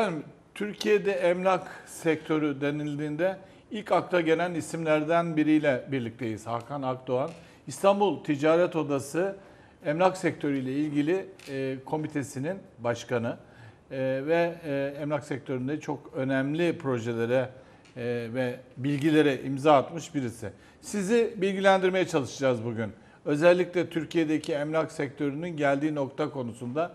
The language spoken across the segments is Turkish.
Efendim Türkiye'de emlak sektörü denildiğinde ilk akla gelen isimlerden biriyle birlikteyiz. Hakan Akdoğan. İstanbul Ticaret Odası emlak sektörüyle ilgili e, komitesinin başkanı e, ve e, emlak sektöründe çok önemli projelere e, ve bilgilere imza atmış birisi. Sizi bilgilendirmeye çalışacağız bugün. Özellikle Türkiye'deki emlak sektörünün geldiği nokta konusunda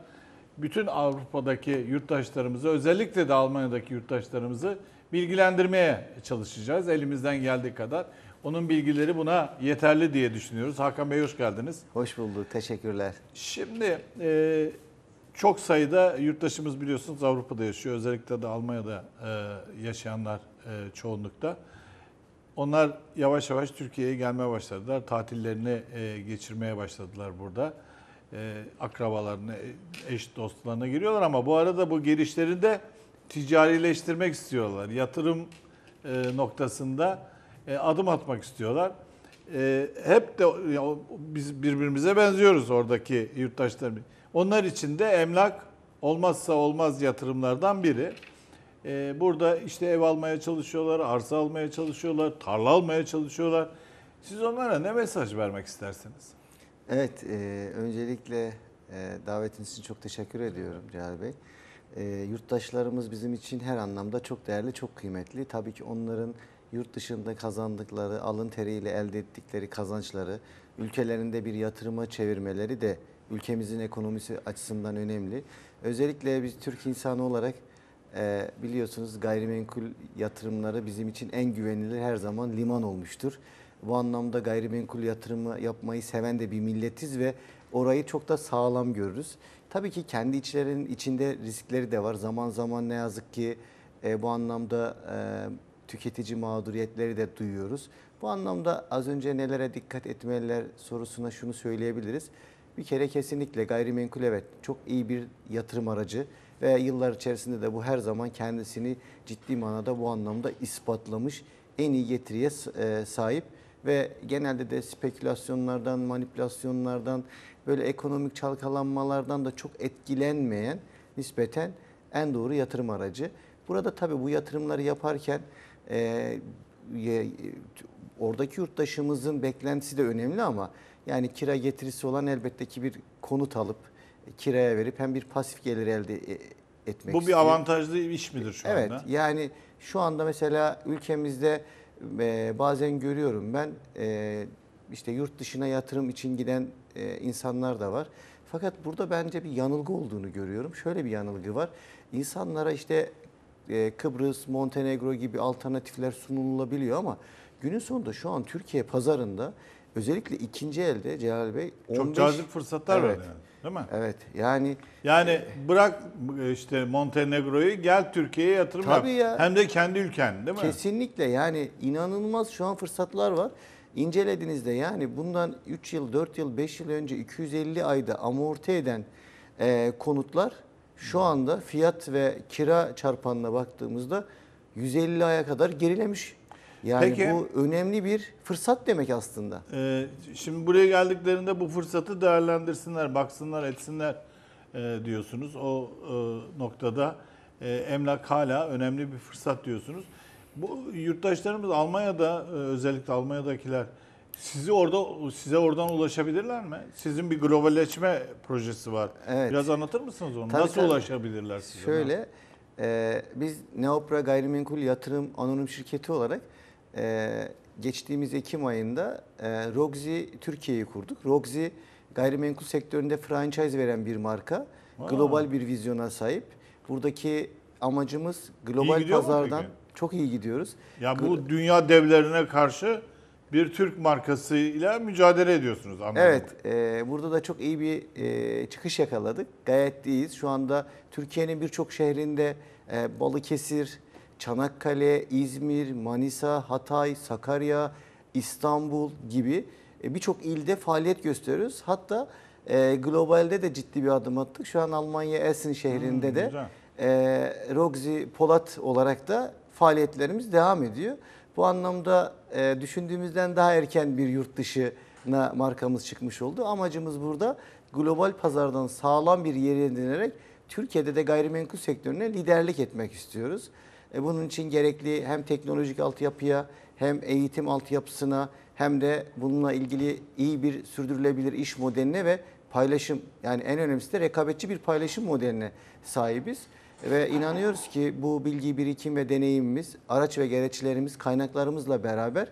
bütün Avrupa'daki yurttaşlarımızı, özellikle de Almanya'daki yurttaşlarımızı bilgilendirmeye çalışacağız elimizden geldiği kadar. Onun bilgileri buna yeterli diye düşünüyoruz. Hakan Bey hoş geldiniz. Hoş bulduk, teşekkürler. Şimdi e, çok sayıda yurttaşımız biliyorsunuz Avrupa'da yaşıyor. Özellikle de Almanya'da e, yaşayanlar e, çoğunlukta. Onlar yavaş yavaş Türkiye'ye gelmeye başladılar. Tatillerini e, geçirmeye başladılar burada. E, akrabalarına, e, eş dostlarına giriyorlar ama bu arada bu girişlerinde ticarileştirmek istiyorlar. Yatırım e, noktasında adım atmak istiyorlar. Hep de biz birbirimize benziyoruz oradaki yurttaşlarımız. Onlar için de emlak olmazsa olmaz yatırımlardan biri. Burada işte ev almaya çalışıyorlar, arsa almaya çalışıyorlar, tarla almaya çalışıyorlar. Siz onlara ne mesaj vermek istersiniz? Evet, e, öncelikle e, davetiniz için çok teşekkür ediyorum Cihal Bey. E, yurttaşlarımız bizim için her anlamda çok değerli, çok kıymetli. Tabii ki onların yurt dışında kazandıkları, alın teriyle elde ettikleri kazançları, ülkelerinde bir yatırıma çevirmeleri de ülkemizin ekonomisi açısından önemli. Özellikle biz Türk insanı olarak e, biliyorsunuz gayrimenkul yatırımları bizim için en güvenilir her zaman liman olmuştur bu anlamda gayrimenkul yatırımı yapmayı seven de bir milletiz ve orayı çok da sağlam görürüz. Tabii ki kendi içlerinin içinde riskleri de var. Zaman zaman ne yazık ki e, bu anlamda e, tüketici mağduriyetleri de duyuyoruz. Bu anlamda az önce nelere dikkat etmeliler sorusuna şunu söyleyebiliriz. Bir kere kesinlikle gayrimenkul evet çok iyi bir yatırım aracı ve yıllar içerisinde de bu her zaman kendisini ciddi manada bu anlamda ispatlamış en iyi getiriye e, sahip ve genelde de spekülasyonlardan, manipülasyonlardan, böyle ekonomik çalkalanmalardan da çok etkilenmeyen nispeten en doğru yatırım aracı. Burada tabii bu yatırımları yaparken e, e, oradaki yurttaşımızın beklentisi de önemli ama yani kira getirisi olan elbette ki bir konut alıp e, kiraya verip hem bir pasif gelir elde e, etmek Bu bir avantajlı iş midir şu evet, anda? Evet yani şu anda mesela ülkemizde bazen görüyorum ben e, işte yurt dışına yatırım için giden e, insanlar da var. Fakat burada bence bir yanılgı olduğunu görüyorum. Şöyle bir yanılgı var. İnsanlara işte e, Kıbrıs, Montenegro gibi alternatifler sunulabiliyor ama günün sonunda şu an Türkiye pazarında özellikle ikinci elde Celal Bey 15, çok cazip fırsatlar evet, var. Yani. Değil mi? Evet. Yani yani e, bırak e, işte Montenegro'yu gel Türkiye'ye yatırım tabii yap. Ya, Hem de kendi ülken değil mi? Kesinlikle yani inanılmaz şu an fırsatlar var. İncelediğinizde yani bundan 3 yıl, 4 yıl, 5 yıl önce 250 ayda amorti eden e, konutlar şu anda fiyat ve kira çarpanına baktığımızda 150 aya kadar gerilemiş. Yani Peki, bu önemli bir fırsat demek aslında. E, şimdi buraya geldiklerinde bu fırsatı değerlendirsinler, baksınlar, etsinler e, diyorsunuz. O e, noktada e, emlak hala önemli bir fırsat diyorsunuz. Bu yurttaşlarımız Almanya'da e, özellikle Almanya'dakiler sizi orada size oradan ulaşabilirler mi? Sizin bir globalleşme projesi var. Evet. Biraz anlatır mısınız onu? Tabii, Nasıl tabii. ulaşabilirler size? Şöyle e, biz Neopra Gayrimenkul Yatırım Anonim Şirketi olarak e, geçtiğimiz Ekim ayında e, Roxy Türkiye'yi kurduk. Rogzi gayrimenkul sektöründe franchise veren bir marka. Aa. Global bir vizyona sahip. Buradaki amacımız global pazardan çok iyi gidiyoruz. Ya bu dünya devlerine karşı bir Türk markası ile mücadele ediyorsunuz anladım. Evet, e, burada da çok iyi bir e, çıkış yakaladık. Gayet iyiyiz. Şu anda Türkiye'nin birçok şehrinde e, Balıkesir, Çanakkale, İzmir, Manisa, Hatay, Sakarya, İstanbul gibi e, birçok ilde faaliyet gösteriyoruz. Hatta e, globalde de ciddi bir adım attık. Şu an Almanya Essen şehrinde hmm, de güzel. e, Roxy Polat olarak da faaliyetlerimiz devam ediyor. Bu anlamda e, düşündüğümüzden daha erken bir yurt dışına markamız çıkmış oldu. Amacımız burada global pazardan sağlam bir yer edinerek Türkiye'de de gayrimenkul sektörüne liderlik etmek istiyoruz. E, bunun için gerekli hem teknolojik altyapıya hem eğitim altyapısına hem de bununla ilgili iyi bir sürdürülebilir iş modeline ve paylaşım yani en önemlisi de rekabetçi bir paylaşım modeline sahibiz. Ve inanıyoruz ki bu bilgi birikim ve deneyimimiz, araç ve gereçlerimiz, kaynaklarımızla beraber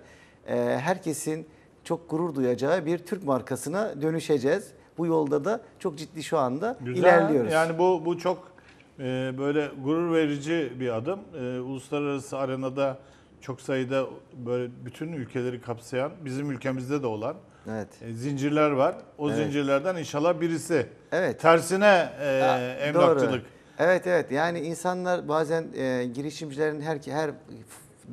e, herkesin çok gurur duyacağı bir Türk markasına dönüşeceğiz. Bu yolda da çok ciddi şu anda Güzel. ilerliyoruz. Yani bu bu çok ee, böyle gurur verici bir adım. Ee, uluslararası arenada çok sayıda böyle bütün ülkeleri kapsayan, bizim ülkemizde de olan evet. E, zincirler var. O evet. zincirlerden inşallah birisi. Evet. Tersine e, ha, emlakçılık. Doğru. Evet evet. Yani insanlar bazen e, girişimcilerin her her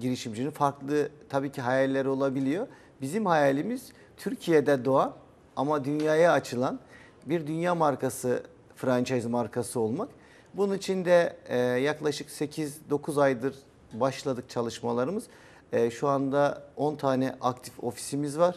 girişimcinin farklı tabii ki hayalleri olabiliyor. Bizim hayalimiz Türkiye'de doğan ama dünyaya açılan bir dünya markası, franchise markası olmak. Bunun için de e, yaklaşık 8-9 aydır başladık çalışmalarımız. E, şu anda 10 tane aktif ofisimiz var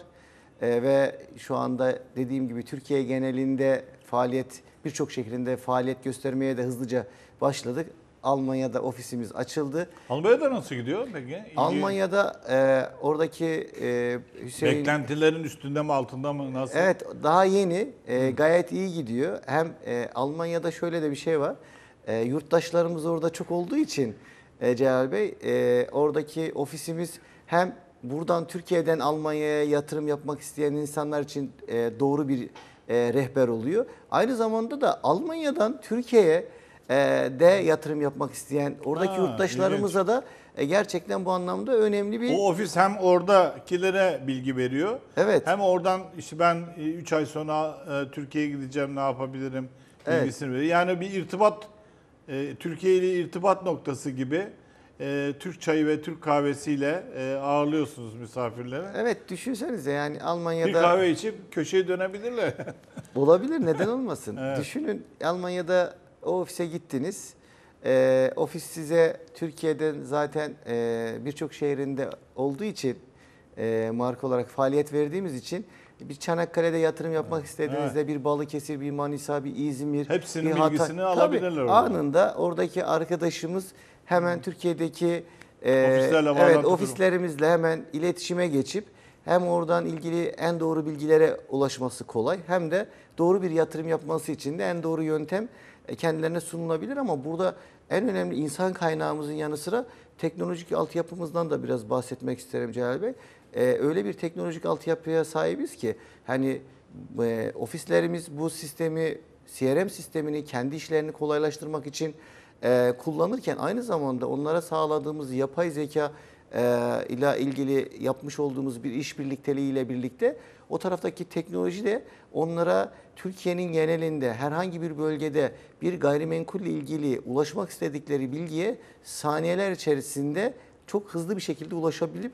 e, ve şu anda dediğim gibi Türkiye genelinde faaliyet birçok şehrinde faaliyet göstermeye de hızlıca başladık. Almanya'da ofisimiz açıldı. Almanya'da nasıl gidiyor peki? İlgi... Almanya'da e, oradaki e, Hüseyin... Beklentilerin üstünde mi altında mı nasıl? Evet daha yeni e, gayet iyi gidiyor. Hem e, Almanya'da şöyle de bir şey var. E, yurttaşlarımız orada çok olduğu için e, Celal Bey e, oradaki ofisimiz hem buradan Türkiye'den Almanya'ya yatırım yapmak isteyen insanlar için e, doğru bir e, rehber oluyor. Aynı zamanda da Almanya'dan Türkiye'ye e, de yatırım yapmak isteyen oradaki ha, yurttaşlarımıza ilginç. da e, gerçekten bu anlamda önemli bir... O ofis hem oradakilere bilgi veriyor. Evet. Hem oradan işte ben 3 e, ay sonra e, Türkiye'ye gideceğim ne yapabilirim bilgisini evet. veriyor. Yani bir irtibat e, Türkiye ile irtibat noktası gibi e, Türk çayı ve Türk kahvesiyle e, ağırlıyorsunuz misafirleri. Evet düşünsenize yani Almanya'da... Bir kahve içip köşeye dönebilirler. olabilir neden olmasın. Evet. Düşünün Almanya'da o ofise gittiniz. E, ofis size Türkiye'den zaten e, birçok şehrinde olduğu için e, marka olarak faaliyet verdiğimiz için bir Çanakkale'de yatırım yapmak evet. istediğinizde evet. bir Balıkesir, bir Manisa, bir İzmir, Hepsinin bir Hatay. bilgisini alabilirler orada. Anında oradaki arkadaşımız hemen Türkiye'deki e, evet, ofislerimizle hemen iletişime geçip hem oradan ilgili en doğru bilgilere ulaşması kolay hem de doğru bir yatırım yapması için de en doğru yöntem e, kendilerine sunulabilir ama burada en önemli insan kaynağımızın yanı sıra teknolojik altyapımızdan da biraz bahsetmek isterim Celal Bey e, öyle bir teknolojik altyapıya sahibiz ki hani e, ofislerimiz bu sistemi CRM sistemini kendi işlerini kolaylaştırmak için e, kullanırken aynı zamanda onlara sağladığımız yapay zeka e, ile ilgili yapmış olduğumuz bir işbirlikteliği ile birlikte o taraftaki teknoloji de onlara Türkiye'nin genelinde herhangi bir bölgede bir gayrimenkul ile ilgili ulaşmak istedikleri bilgiye saniyeler içerisinde çok hızlı bir şekilde ulaşabilip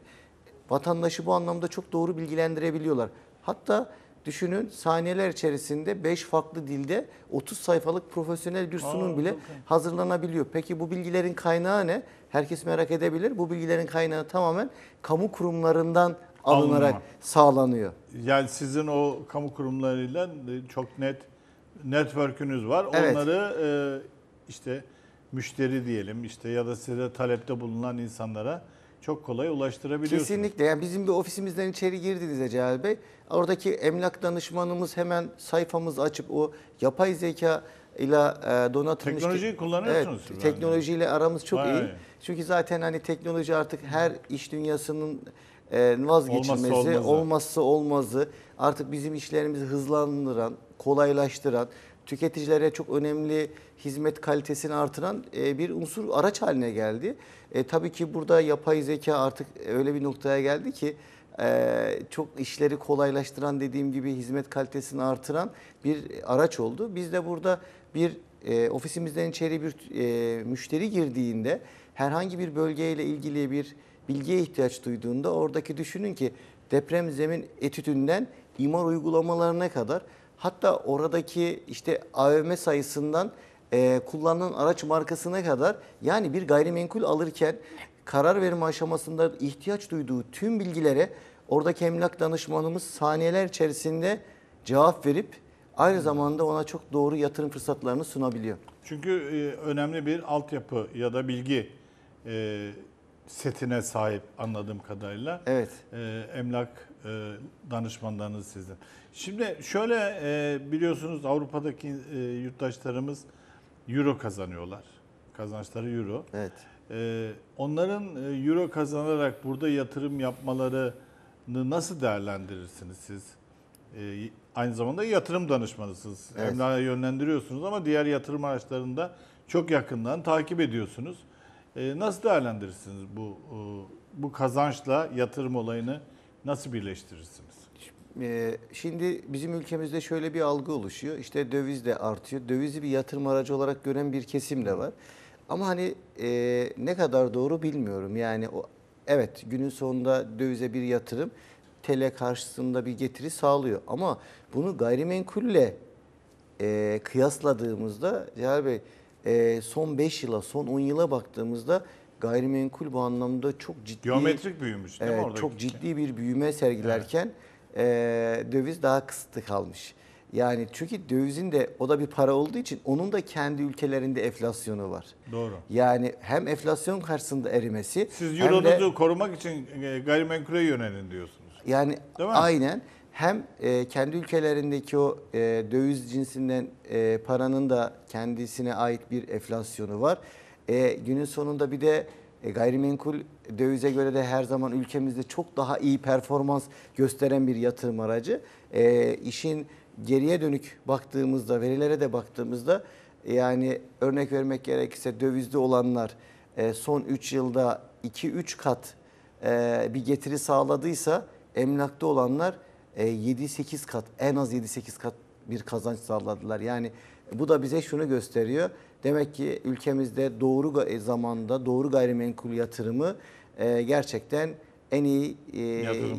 vatandaşı bu anlamda çok doğru bilgilendirebiliyorlar. Hatta düşünün saniyeler içerisinde 5 farklı dilde 30 sayfalık profesyonel bir sunum Aa, bile hazırlanabiliyor. Peki bu bilgilerin kaynağı ne? Herkes merak edebilir. Bu bilgilerin kaynağı tamamen kamu kurumlarından alınarak Alınma. sağlanıyor. Yani sizin o kamu kurumlarıyla e, çok net network'ünüz var. Evet. Onları e, işte müşteri diyelim işte ya da size talepte bulunan insanlara çok kolay ulaştırabiliyorsunuz. Kesinlikle. Yani bizim bir ofisimizden içeri girdiğinizde Celal Bey, oradaki emlak danışmanımız hemen sayfamızı açıp o yapay zeka ile e, donatılmış teknolojiyi kullanıyorsunuz. Evet, teknolojiyle bence. aramız çok Vay. iyi. Çünkü zaten hani teknoloji artık her iş dünyasının e, vazgeçilmezi, olmazsa olmazı. olmazsa olmazı. Artık bizim işlerimizi hızlandıran, kolaylaştıran tüketicilere çok önemli hizmet kalitesini artıran e, bir unsur araç haline geldi. E, tabii ki burada yapay zeka artık öyle bir noktaya geldi ki ee, çok işleri kolaylaştıran dediğim gibi hizmet kalitesini artıran bir araç oldu. Biz de burada bir e, ofisimizden içeri bir e, müşteri girdiğinde herhangi bir bölgeyle ilgili bir bilgiye ihtiyaç duyduğunda oradaki düşünün ki deprem zemin etütünden imar uygulamalarına kadar Hatta oradaki işte AVM sayısından e, kullanılan araç markasına kadar yani bir gayrimenkul alırken karar verme aşamasında ihtiyaç duyduğu tüm bilgilere oradaki emlak danışmanımız saniyeler içerisinde cevap verip aynı zamanda ona çok doğru yatırım fırsatlarını sunabiliyor. Çünkü e, önemli bir altyapı ya da bilgi e, setine sahip anladığım kadarıyla. Evet. E, emlak e, danışmanlarınız sizin. Şimdi şöyle e, biliyorsunuz Avrupa'daki e, yurttaşlarımız euro kazanıyorlar. Kazançları euro. Evet. E, onların e, euro kazanarak burada yatırım yapmalarını nasıl değerlendirirsiniz siz? E, aynı zamanda yatırım danışmanısınız. Evet. Emlaka yönlendiriyorsunuz ama diğer yatırım araçlarında çok yakından takip ediyorsunuz. Ee, nasıl değerlendirirsiniz bu e, bu kazançla yatırım olayını nasıl birleştirirsiniz? E, şimdi bizim ülkemizde şöyle bir algı oluşuyor. İşte döviz de artıyor. Dövizi bir yatırım aracı olarak gören bir kesim de var. Ama hani e, ne kadar doğru bilmiyorum. Yani o, evet günün sonunda dövize bir yatırım TL karşısında bir getiri sağlıyor. Ama bunu gayrimenkulle kıyasladığımızda Cihal Bey ee, son 5 yıla, son 10 yıla baktığımızda gayrimenkul bu anlamda çok ciddi geometrik büyümüş değil mi orada? Çok ciddi bir büyüme sergilerken evet. Ee, döviz daha kısıtlı kalmış. Yani çünkü dövizin de o da bir para olduğu için onun da kendi ülkelerinde enflasyonu var. Doğru. Yani hem enflasyon karşısında erimesi. Siz euronuzu korumak için e, gayrimenkule yönelin diyorsunuz. Yani değil mi? aynen hem e, kendi ülkelerindeki o e, döviz cinsinden e, paranın da kendisine ait bir enflasyonu var. E, günün sonunda bir de e, gayrimenkul dövize göre de her zaman ülkemizde çok daha iyi performans gösteren bir yatırım aracı. E, işin geriye dönük baktığımızda, verilere de baktığımızda e, yani örnek vermek gerekirse dövizde olanlar e, son 3 yılda 2-3 kat e, bir getiri sağladıysa emlakta olanlar 7-8 e, kat en az 7-8 kat bir kazanç sağladılar. Yani bu da bize şunu gösteriyor. Demek ki ülkemizde doğru e, zamanda doğru gayrimenkul yatırımı e, gerçekten en iyi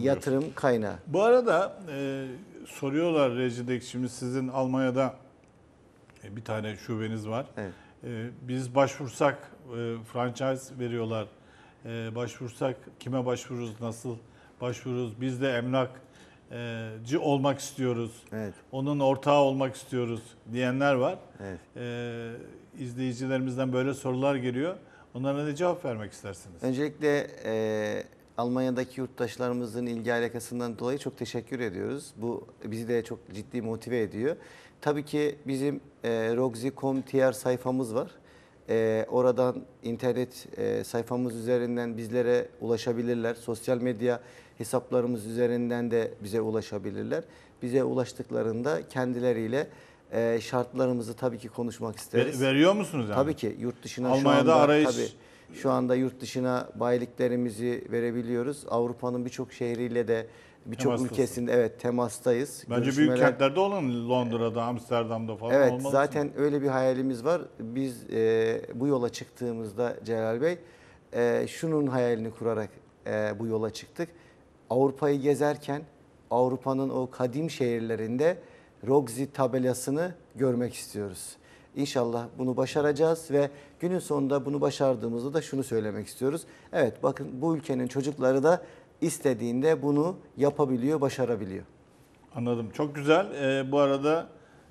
yatırım, kaynağı. Bu arada soruyorlar rejideki şimdi sizin Almanya'da bir tane şubeniz var. Evet. biz başvursak e, franchise veriyorlar. başvursak kime başvururuz, nasıl başvururuz? Biz de emlak ci olmak istiyoruz. Evet. Onun ortağı olmak istiyoruz diyenler var. Evet. Ee, izleyicilerimizden böyle sorular geliyor. Onlara ne cevap vermek istersiniz? Öncelikle e, Almanya'daki yurttaşlarımızın ilgi alakasından dolayı çok teşekkür ediyoruz. Bu bizi de çok ciddi motive ediyor. Tabii ki bizim e, rogzi.com.tr sayfamız var. E, oradan internet e, sayfamız üzerinden bizlere ulaşabilirler. Sosyal medya hesaplarımız üzerinden de bize ulaşabilirler. Bize ulaştıklarında kendileriyle e, şartlarımızı tabii ki konuşmak isteriz. Ver, veriyor musunuz yani? Tabii ki yurt dışına Almanya'da şu anda arayış... tabii şu anda yurt dışına bayiliklerimizi verebiliyoruz. Avrupa'nın birçok şehriyle de birçok ülkesinde evet temastayız. Bence Görüşmeler... büyük kentlerde olan Londra'da, Amsterdam'da falan evet, olmalı. zaten öyle bir hayalimiz var. Biz e, bu yola çıktığımızda Celal Bey e, şunun hayalini kurarak e, bu yola çıktık Avrupa'yı gezerken Avrupa'nın o kadim şehirlerinde Rogzi tabelasını görmek istiyoruz. İnşallah bunu başaracağız ve günün sonunda bunu başardığımızda da şunu söylemek istiyoruz. Evet bakın bu ülkenin çocukları da istediğinde bunu yapabiliyor, başarabiliyor. Anladım. Çok güzel. Ee, bu arada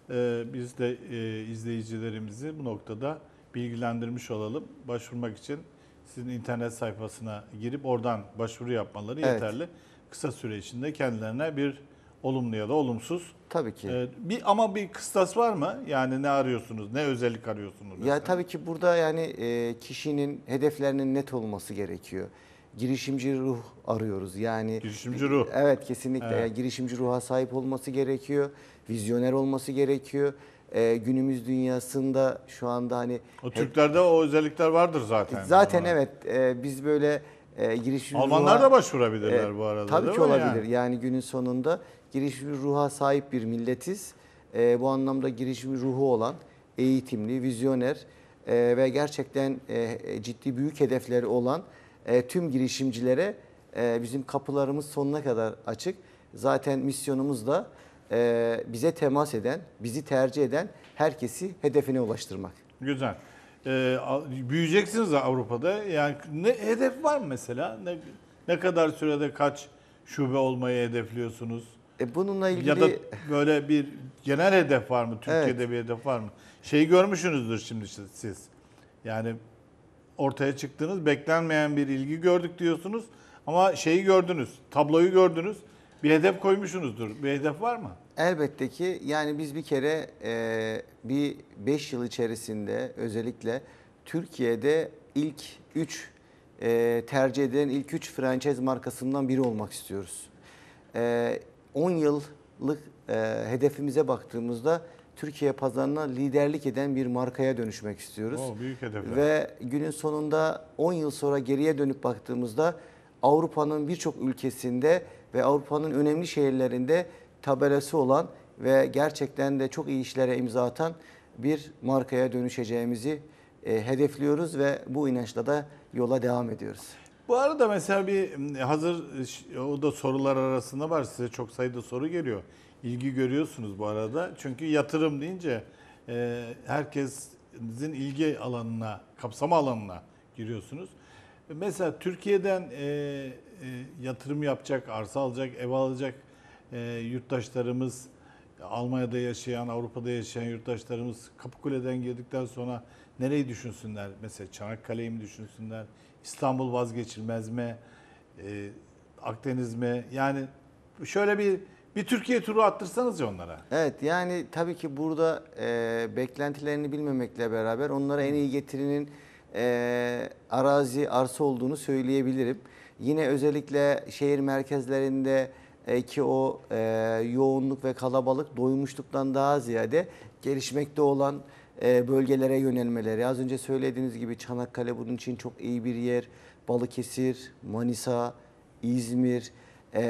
e, biz de e, izleyicilerimizi bu noktada bilgilendirmiş olalım. Başvurmak için sizin internet sayfasına girip oradan başvuru yapmaları evet. yeterli kısa süre içinde kendilerine bir olumlu ya da olumsuz. Tabii ki. Ee, bir ama bir kıstas var mı? Yani ne arıyorsunuz? Ne özellik arıyorsunuz? Mesela? Ya tabii ki burada yani e, kişinin hedeflerinin net olması gerekiyor. Girişimci ruh arıyoruz. Yani girişimci ruh. Evet kesinlikle. Evet. Yani girişimci ruha sahip olması gerekiyor. Vizyoner olması gerekiyor e, günümüz dünyasında şu anda hani... O Türklerde hep, o özellikler vardır zaten. Zaten evet e, biz böyle e, giriş Almanlar ruha, da başvurabilirler e, bu arada Tabii ki olabilir. Yani? yani günün sonunda girişimci ruha sahip bir milletiz. E, bu anlamda girişimci ruhu olan, eğitimli, vizyoner e, ve gerçekten e, ciddi büyük hedefleri olan e, tüm girişimcilere e, bizim kapılarımız sonuna kadar açık. Zaten misyonumuz da e, bize temas eden, bizi tercih eden herkesi hedefine ulaştırmak. Güzel. E, büyüyeceksiniz Avrupa'da. Yani ne hedef var mesela? Ne, ne kadar sürede kaç şube olmayı hedefliyorsunuz? E bununla ilgili ya da böyle bir genel hedef var mı? Türkiye'de evet. bir hedef var mı? Şeyi görmüşsünüzdür şimdi siz. Yani ortaya çıktınız, beklenmeyen bir ilgi gördük diyorsunuz ama şeyi gördünüz, tabloyu gördünüz. Bir hedef koymuşsunuzdur. Bir hedef var mı? Elbette ki yani biz bir kere e, bir 5 yıl içerisinde özellikle Türkiye'de ilk 3 e, tercih edilen ilk 3 franchise markasından biri olmak istiyoruz. 10 e, yıllık e, hedefimize baktığımızda Türkiye pazarına liderlik eden bir markaya dönüşmek istiyoruz. Oo, büyük Ve günün sonunda 10 yıl sonra geriye dönüp baktığımızda Avrupa'nın birçok ülkesinde ve Avrupa'nın önemli şehirlerinde tabelası olan ve gerçekten de çok iyi işlere imza atan bir markaya dönüşeceğimizi e, hedefliyoruz ve bu inançla da yola devam ediyoruz. Bu arada mesela bir hazır o da sorular arasında var size çok sayıda soru geliyor. İlgi görüyorsunuz bu arada. Çünkü yatırım deyince e, herkesin ilgi alanına, kapsama alanına giriyorsunuz. Mesela Türkiye'den e, e, yatırım yapacak, arsa alacak, ev alacak e, yurttaşlarımız Almanya'da yaşayan, Avrupa'da yaşayan yurttaşlarımız Kapıkule'den girdikten sonra nereyi düşünsünler? Mesela Çanakkale'yi mi düşünsünler? İstanbul vazgeçilmez mi? E, Akdeniz mi? Yani şöyle bir bir Türkiye turu attırsanız ya onlara. Evet yani tabii ki burada e, beklentilerini bilmemekle beraber onlara en iyi getirinin e, arazi, arsa olduğunu söyleyebilirim. Yine özellikle şehir merkezlerinde e, ki o e, yoğunluk ve kalabalık doymuşluktan daha ziyade gelişmekte olan e, bölgelere yönelmeleri. Az önce söylediğiniz gibi Çanakkale bunun için çok iyi bir yer. Balıkesir, Manisa, İzmir e,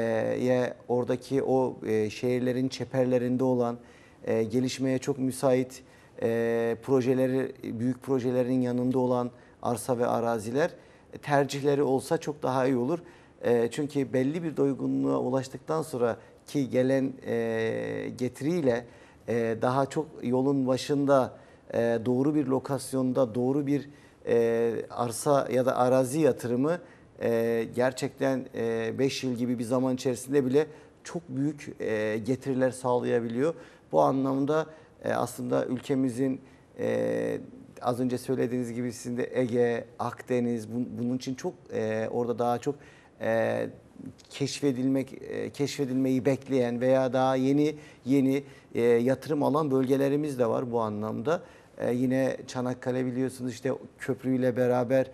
ye oradaki o e, şehirlerin çeperlerinde olan e, gelişmeye çok müsait e, projeleri, büyük projelerin yanında olan arsa ve araziler tercihleri olsa çok daha iyi olur. Ee, çünkü belli bir doygunluğa ulaştıktan sonra ki gelen e, getiriyle e, daha çok yolun başında e, doğru bir lokasyonda doğru bir arsa ya da arazi yatırımı gerçekten 5 yıl gibi bir zaman içerisinde bile çok büyük getiriler sağlayabiliyor. Bu anlamda aslında ülkemizin az önce söylediğiniz gibi sizin de Ege, Akdeniz bunun için çok orada daha çok e, keşfedilmek e, keşfedilmeyi bekleyen veya daha yeni yeni e, yatırım alan bölgelerimiz de var bu anlamda. E, yine Çanakkale biliyorsunuz işte köprüyle beraber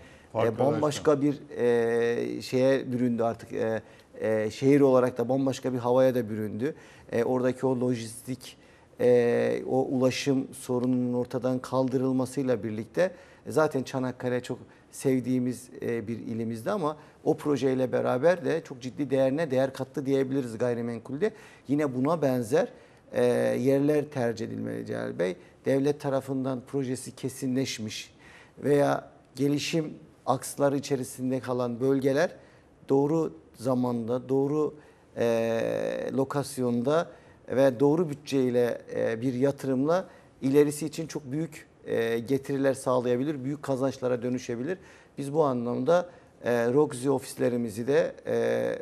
e, bambaşka bir e, şeye büründü artık. E, e, şehir olarak da bambaşka bir havaya da büründü. E, oradaki o lojistik, e, o ulaşım sorununun ortadan kaldırılmasıyla birlikte zaten Çanakkale çok sevdiğimiz e, bir ilimizde ama o projeyle beraber de çok ciddi değerine değer kattı diyebiliriz gayrimenkulde. Yine buna benzer e, yerler tercih edilmeli Celal Bey. Devlet tarafından projesi kesinleşmiş veya gelişim aksları içerisinde kalan bölgeler doğru zamanda, doğru e, lokasyonda ve doğru bütçeyle bir yatırımla ilerisi için çok büyük e, getiriler sağlayabilir, büyük kazançlara dönüşebilir. Biz bu anlamda e, ofislerimizi de e, e,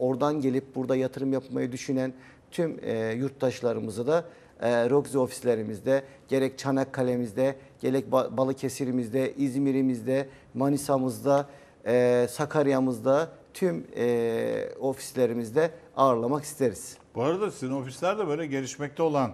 oradan gelip burada yatırım yapmayı düşünen tüm yurttaşlarımızı da e, ofislerimizde, gerek Çanakkale'mizde, gerek Balıkesir'imizde, İzmir'imizde, Manisa'mızda, Sakarya'mızda tüm e, ofislerimizde ağırlamak isteriz. Bu arada sizin ofisler de böyle gelişmekte olan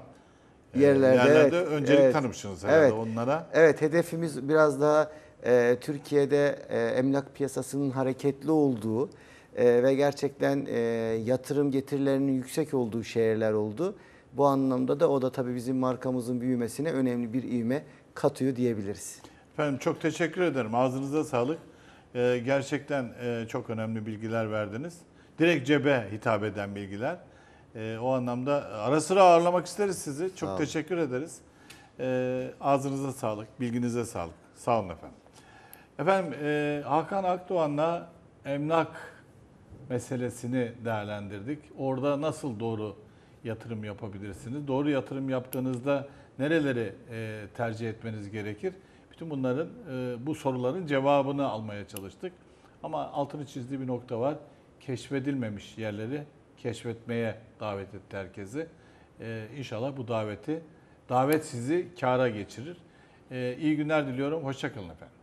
yerlerde, yerlerde evet, öncelik evet, tanımışsınız herhalde evet, onlara. Evet hedefimiz biraz daha e, Türkiye'de e, emlak piyasasının hareketli olduğu e, ve gerçekten e, yatırım getirilerinin yüksek olduğu şehirler oldu. Bu anlamda da o da tabii bizim markamızın büyümesine önemli bir ivme katıyor diyebiliriz. Efendim çok teşekkür ederim. Ağzınıza sağlık. Ee, gerçekten e, çok önemli bilgiler verdiniz. Direkt cebe hitap eden bilgiler. E, o anlamda e, ara sıra ağırlamak isteriz sizi. Çok Sağ teşekkür ederiz. E, ağzınıza sağlık, bilginize sağlık. Sağ olun efendim. Efendim e, Hakan Akdoğan'la emlak meselesini değerlendirdik. Orada nasıl doğru yatırım yapabilirsiniz? Doğru yatırım yaptığınızda nereleri e, tercih etmeniz gerekir? Bütün bunların, e, bu soruların cevabını almaya çalıştık. Ama altını çizdiği bir nokta var. Keşfedilmemiş yerleri keşfetmeye davet etti herkesi. Ee, inşallah bu daveti, davet sizi kara geçirir. Ee, iyi günler diliyorum. Hoşçakalın efendim.